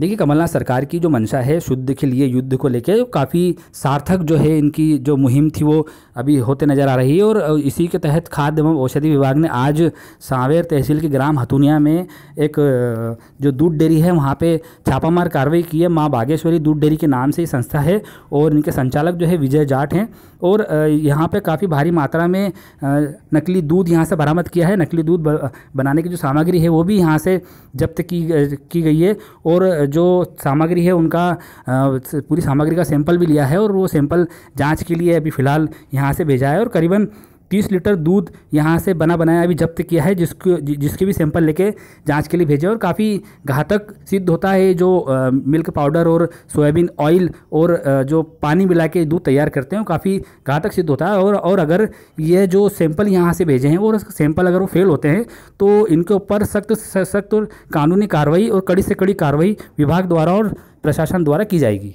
देखिए कमलनाथ सरकार की जो मंशा है शुद्ध के लिए युद्ध को लेकर काफ़ी सार्थक जो है इनकी जो मुहिम थी वो अभी होते नज़र आ रही है और इसी के तहत खाद्य एवं औषधि विभाग ने आज सांवेर तहसील के ग्राम हथुनिया में एक जो दूध डेयरी है वहाँ पे छापामार कार्रवाई की है माँ बागेश्वरी दूध डेयरी के नाम से ये संस्था है और इनके संचालक जो है विजय जाट हैं और यहाँ पे काफ़ी भारी मात्रा में नकली दूध यहाँ से बरामद किया है नकली दूध बनाने की जो सामग्री है वो भी यहाँ से जब्त की की गई है और जो सामग्री है उनका पूरी सामग्री का सैंपल भी लिया है और वो सैंपल जाँच के लिए अभी फ़िलहाल यहाँ से भेजा है और करीबन तीस लीटर दूध यहाँ से बना बनाया अभी जब्त किया है जिसको जिसके भी सैंपल लेके जांच के लिए भेजे और काफ़ी घातक सिद्ध होता है जो आ, मिल्क पाउडर और सोयाबीन ऑयल और आ, जो पानी मिला के दूध तैयार करते हैं काफ़ी घातक सिद्ध होता है और और अगर ये जो सैंपल यहाँ से भेजे हैं और सैंपल अगर वो फेल होते हैं तो इनके ऊपर सख्त सख्त कानूनी कार्रवाई और कड़ी से कड़ी कार्रवाई विभाग द्वारा और प्रशासन द्वारा की जाएगी